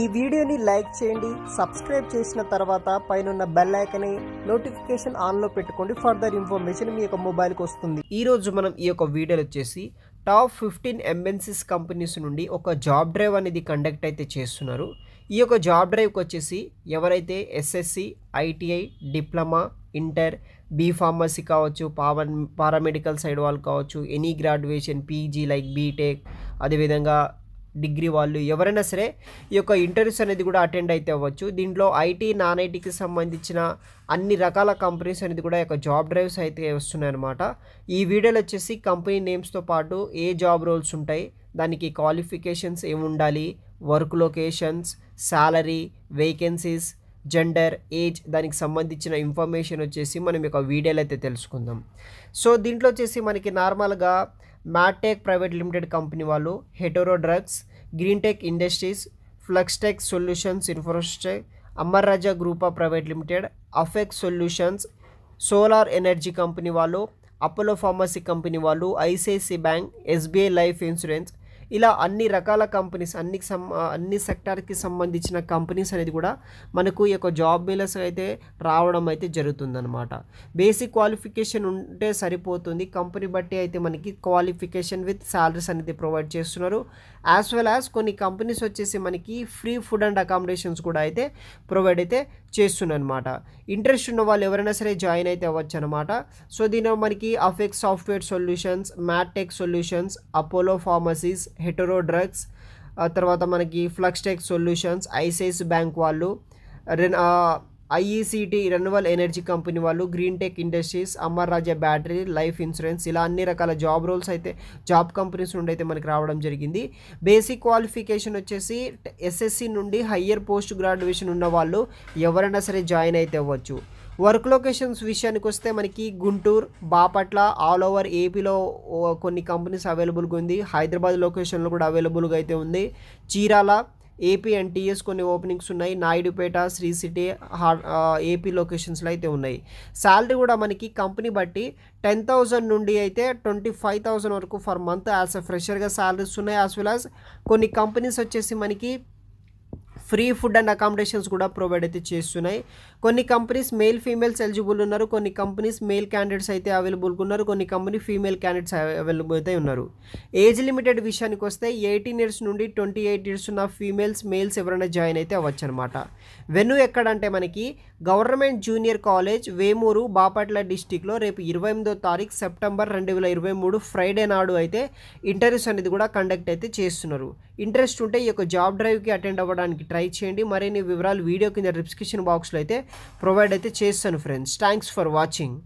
ఈ వీడియోని లైక్ చేయండి సబ్స్క్రైబ్ చేసిన తర్వాత పైన బెల్ ఐకన్ నోటిఫికేషన్ ఆన్లో పెట్టుకోండి ఫర్దర్ ఇన్ఫర్మేషన్ మీ యొక్క మొబైల్కి వస్తుంది ఈరోజు మనం ఈ యొక్క వీడియోలు వచ్చేసి టాప్ ఫిఫ్టీన్ ఎంఎన్సీస్ కంపెనీస్ నుండి ఒక జాబ్ డ్రైవ్ అనేది కండక్ట్ అయితే చేస్తున్నారు ఈ యొక్క జాబ్ డ్రైవ్కి వచ్చేసి ఎవరైతే SSC ITI diploma inter B pharmacy కావచ్చు పావన్ పారామెడికల్ సైడ్ వాళ్ళు కావచ్చు any graduation PG like B Tech అదేవిధంగా డిగ్రీ వాళ్ళు ఎవరైనా సరే ఈ యొక్క ఇంటర్వ్యూస్ అనేది కూడా అటెండ్ అయితే అవ్వచ్చు దీంట్లో ఐటీ నాన్ ఐటీకి సంబంధించిన అన్ని రకాల కంపెనీస్ అనేది కూడా యొక్క జాబ్ డ్రైవ్స్ అయితే వస్తున్నాయి అనమాట ఈ వీడియోలో వచ్చేసి కంపెనీ నేమ్స్తో పాటు ఏ జాబ్ రోల్స్ ఉంటాయి దానికి క్వాలిఫికేషన్స్ ఏమి ఉండాలి work locations salary vacancies gender age దానికి సంబంధించిన ఇన్ఫర్మేషన్ వచ్చేసి మనం యొక్క వీడియోలో అయితే తెలుసుకుందాం సో దీంట్లో వచ్చేసి మనకి నార్మల్గా మ్యాటెక్ ప్రైవేట్ లిమిటెడ్ కంపెనీ వాళ్ళు Hetero drugs green tech industries Fluxtech solutions infrastructure Amar Raja group of private limited Apex solutions solar energy company వాళ్ళు అపోలో ఫార్మసీ కంపెనీ వాళ్ళు ICICI bank SBI life insurance ఇలా అన్ని రకాల కంపెనీస్ అన్ని సం అన్ని సెక్టార్కి సంబంధించిన కంపెనీస్ అనేది కూడా మనకు ఈ యొక్క జాబ్ మేలర్స్ అయితే రావడం అయితే జరుగుతుందనమాట బేసిక్ క్వాలిఫికేషన్ ఉంటే సరిపోతుంది కంపెనీ బట్టి అయితే మనకి క్వాలిఫికేషన్ విత్ శాలరీస్ అనేది ప్రొవైడ్ చేస్తున్నారు యాజ్ వెల్ యాజ్ కొన్ని కంపెనీస్ వచ్చేసి మనకి ఫ్రీ ఫుడ్ అండ్ అకామిడేషన్స్ కూడా అయితే ప్రొవైడ్ అయితే చేస్తున్నమాట ఇంట్రెస్ట్ ఉన్న వాళ్ళు ఎవరైనా సరే జాయిన్ అయితే అవ్వచ్చు అనమాట సో దీనిలో మనకి అఫెక్స్ సాఫ్ట్వేర్ సొల్యూషన్స్ మ్యాటెక్ solutions Apollo pharmacies Hetero drugs తర్వాత మనకి ఫ్లక్స్టెక్ సొల్యూషన్స్ ఐసైస్ బ్యాంక్ వాళ్ళు రెన్ ఐఈసిటి రెన్యువల్ ఎనర్జీ కంపెనీ వాళ్ళు green tech industries Amar Raja battery life insurance ఇలా అన్ని రకాల జాబ్ రోల్స్ అయితే జాబ్ కంపెనీస్ నుండి అయితే మనకి రావడం జరిగింది బేసిక్ క్వాలిఫికేషన్ వచ్చేసి ఎస్ఎస్సి నుండి హయ్యర్ పోస్ట్ గ్రాడ్యుయేషన్ ఉన్న వాళ్ళు ఎవరైనా సరే జాయిన్ అయితే అవ్వచ్చు వర్క్ లొకేషన్స్ విషయానికి వస్తే మనకి గుంటూరు బాపట్ల ఆల్ ఓవర్ ఏపీలో కొన్ని కంపెనీస్ అవైలబుల్గా ఉంది హైదరాబాద్ లొకేషన్లో కూడా అవైలబుల్గా అయితే ఉంది చీరాల ఏపీ అండ్ టీఎస్ కొన్ని ఓపెనింగ్స్ ఉన్నాయి నాయుడుపేట శ్రీ సిటీ ఏపీ లొకేషన్స్లో అయితే ఉన్నాయి శాలరీ కూడా మనకి కంపెనీ బట్టి టెన్ థౌజండ్ నుండి అయితే ట్వంటీ ఫైవ్ థౌజండ్ వరకు ఫర్ మంత్ యాజ్ అ ఫ్రెషర్గా శాలరీస్ ఉన్నాయి యాజ్ వెల్ యాజ్ కొన్ని కంపెనీస్ వచ్చేసి మనకి ఫ్రీ ఫుడ్ అండ్ అకామిడేషన్స్ కూడా ప్రొవైడ్ అయితే చేస్తున్నాయి కొన్ని కంపెనీస్ మేల్ ఫీమేల్స్ ఎలిజిబుల్ ఉన్నారు కొన్ని కంపెనీస్ మేల్ క్యాండిడేట్స్ అయితే అవైలబుల్గా ఉన్నారు కొన్ని కంపెనీ ఫీమేల్ క్యాండిడేట్స్ అవైలబుల్ అయితే ఉన్నారు ఏజ్ లిమిటెడ్ విషయానికి వస్తే ఎయిటీన్ ఇయర్స్ నుండి ట్వంటీ ఎయిట్ ఇయర్స్ ఉన్న ఫీమేల్స్ మేల్స్ ఎవరైనా జాయిన్ అయితే అవ్వచ్చు అనమాట వెన్యూ ఎక్కడంటే మనకి government junior college Vemuru Bapatla డిస్టిక్లో రేపు ఇరవై ఎనిమిదో తారీఖు సెప్టెంబర్ రెండు వేల ఇరవై మూడు ఫ్రైడే నాడు అయితే ఇంటర్వ్యూస్ అనేది కూడా కండక్ట్ అయితే చేస్తున్నారు ఇంట్రెస్ట్ ఉంటే ఈ యొక్క జాబ్ డ్రైవ్కి అటెండ్ అవ్వడానికి ట్రై ట్రై చేయండి మరిన్ని వివరాలు వీడియో కింద డిస్క్రిప్షన్ బాక్స్లో అయితే ప్రొవైడ్ అయితే చేస్తాను ఫ్రెండ్స్ థ్యాంక్స్ ఫర్ వాచింగ్